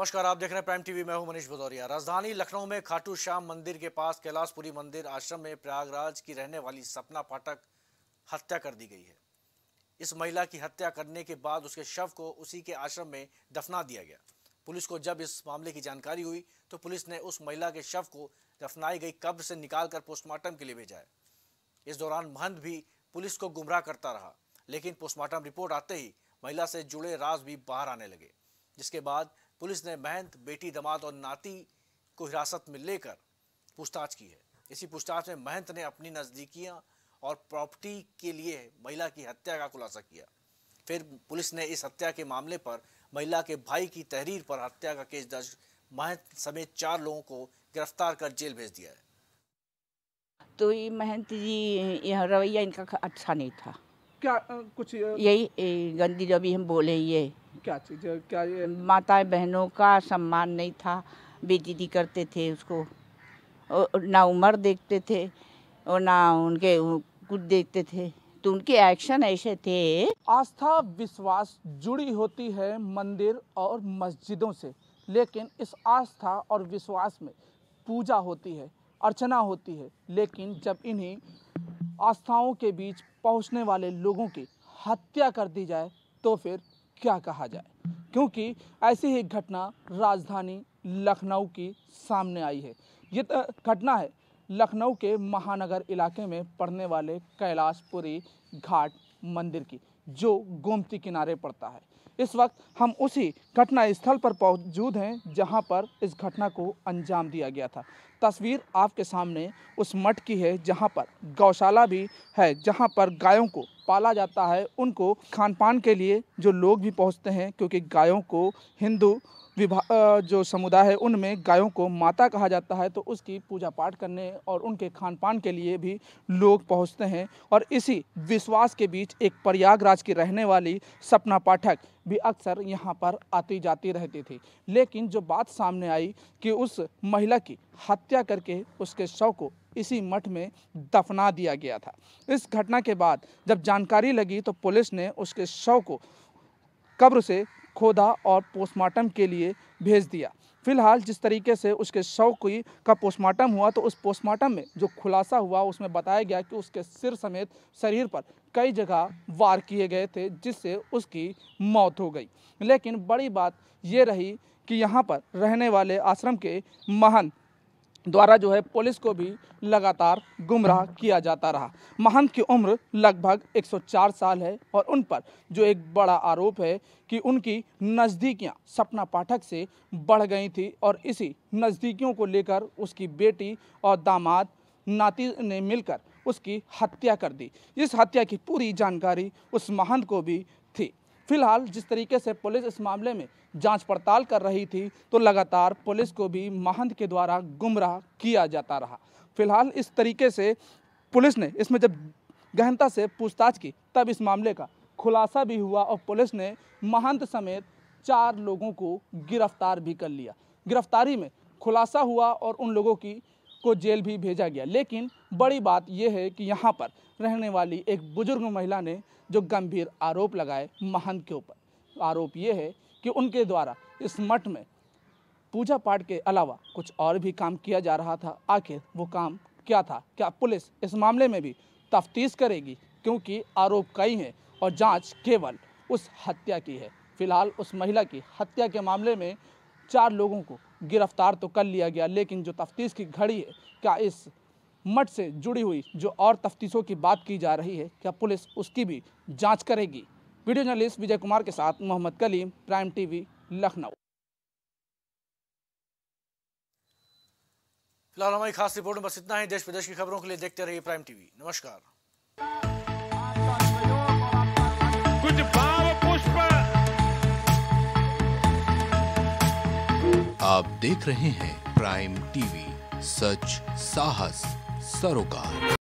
नमस्कार आप देख रहे हैं प्राइम टीवी मैं हूं मनीष भदौरिया राजधानी लखनऊ में खाटू श्याम मंदिर के पास कैलाशपुरी मंदिर आश्रम में प्रयागराज की रहने वाली सपना पाठक हत्या कर दी गई है इस महिला की हत्या करने के बाद उसके शव को उसी के आश्रम में दफना दिया गया पुलिस को जब इस मामले की जानकारी हुई तो पुलिस ने उस महिला के शव को दफनाई गई कब्र से निकाल पोस्टमार्टम के लिए भेजा इस दौरान महंत भी पुलिस को गुमराह करता रहा लेकिन पोस्टमार्टम रिपोर्ट आते ही महिला से जुड़े राज भी बाहर आने लगे जिसके बाद पुलिस ने महंत बेटी दमाद और नाती को हिरासत में लेकर पूछताछ की है इसी पूछताछ में महंत ने अपनी नज़दीकियाँ और प्रॉपर्टी के लिए महिला की हत्या का खुलासा किया फिर पुलिस ने इस हत्या के मामले पर महिला के भाई की तहरीर पर हत्या का केस दर्ज महंत समेत चार लोगों को गिरफ्तार कर जेल भेज दिया है तो ये महंत जी यह रवैया इनका अच्छा नहीं था क्या कुछ यही गंदी रवि हम बोले ये क्या चीज क्या ये माताएं बहनों का सम्मान नहीं था बेजती करते थे उसको ना उम्र देखते थे और ना उनके कुछ देखते थे तो उनके एक्शन ऐसे थे आस्था विश्वास जुड़ी होती है मंदिर और मस्जिदों से लेकिन इस आस्था और विश्वास में पूजा होती है अर्चना होती है लेकिन जब इन्हें आस्थाओं के बीच पहुंचने वाले लोगों की हत्या कर दी जाए तो फिर क्या कहा जाए क्योंकि ऐसी ही घटना राजधानी लखनऊ की सामने आई है ये घटना है लखनऊ के महानगर इलाके में पड़ने वाले कैलाशपुरी घाट मंदिर की जो गोमती किनारे पड़ता है इस वक्त हम उसी घटना स्थल पर मौजूद हैं जहां पर इस घटना को अंजाम दिया गया था तस्वीर आपके सामने उस मठ की है जहां पर गौशाला भी है जहां पर गायों को पाला जाता है उनको खान पान के लिए जो लोग भी पहुंचते हैं क्योंकि गायों को हिंदू विभाग जो समुदाय है उनमें गायों को माता कहा जाता है तो उसकी पूजा पाठ करने और उनके खान पान के लिए भी लोग पहुंचते हैं और इसी विश्वास के बीच एक प्रयागराज की रहने वाली सपना पाठक भी अक्सर यहाँ पर आती जाती रहती थी लेकिन जो बात सामने आई कि उस महिला की हत्या करके उसके शव को इसी मठ में दफना दिया गया था इस घटना के बाद जब जानकारी लगी तो पुलिस ने उसके शव को कब्र से खोदा और पोस्टमार्टम के लिए भेज दिया फिलहाल जिस तरीके से उसके शव की का पोस्टमार्टम हुआ तो उस पोस्टमार्टम में जो खुलासा हुआ उसमें बताया गया कि उसके सिर समेत शरीर पर कई जगह वार किए गए थे जिससे उसकी मौत हो गई लेकिन बड़ी बात ये रही कि यहाँ पर रहने वाले आश्रम के महंत द्वारा जो है पुलिस को भी लगातार गुमराह किया जाता रहा महंत की उम्र लगभग 104 साल है और उन पर जो एक बड़ा आरोप है कि उनकी नज़दीकियां सपना पाठक से बढ़ गई थी और इसी नज़दीकियों को लेकर उसकी बेटी और दामाद नाती ने मिलकर उसकी हत्या कर दी इस हत्या की पूरी जानकारी उस महंत को भी थी फिलहाल जिस तरीके से पुलिस इस मामले में जांच पड़ताल कर रही थी तो लगातार पुलिस को भी महंत के द्वारा गुमराह किया जाता रहा फिलहाल इस तरीके से पुलिस ने इसमें जब गहनता से पूछताछ की तब इस मामले का खुलासा भी हुआ और पुलिस ने महंत समेत चार लोगों को गिरफ्तार भी कर लिया गिरफ्तारी में खुलासा हुआ और उन लोगों की को जेल भी भेजा गया लेकिन बड़ी बात यह है कि यहाँ पर रहने वाली एक बुजुर्ग महिला ने जो गंभीर आरोप लगाए महंत के ऊपर आरोप ये है कि उनके द्वारा इस मठ में पूजा पाठ के अलावा कुछ और भी काम किया जा रहा था आखिर वो काम क्या था क्या पुलिस इस मामले में भी तफ्तीश करेगी क्योंकि आरोप कई हैं और जांच केवल उस हत्या की है फिलहाल उस महिला की हत्या के मामले में चार लोगों को गिरफ्तार तो कर लिया गया लेकिन जो तफ्तीश की घड़ी है क्या इस मठ से जुड़ी हुई जो और तफ्तीशों की बात की जा रही है क्या पुलिस उसकी भी जांच करेगी वीडियो जर्नलिस्ट विजय कुमार के साथ मोहम्मद कलीम प्राइम टीवी लखनऊ फिलहाल हमारी खास रिपोर्ट में बस इतना ही देश प्रदेश की खबरों के लिए देखते रहिए प्राइम टीवी नमस्कार कुछ भाव पुष्प आप देख रहे हैं प्राइम टीवी सच साहस सरोकार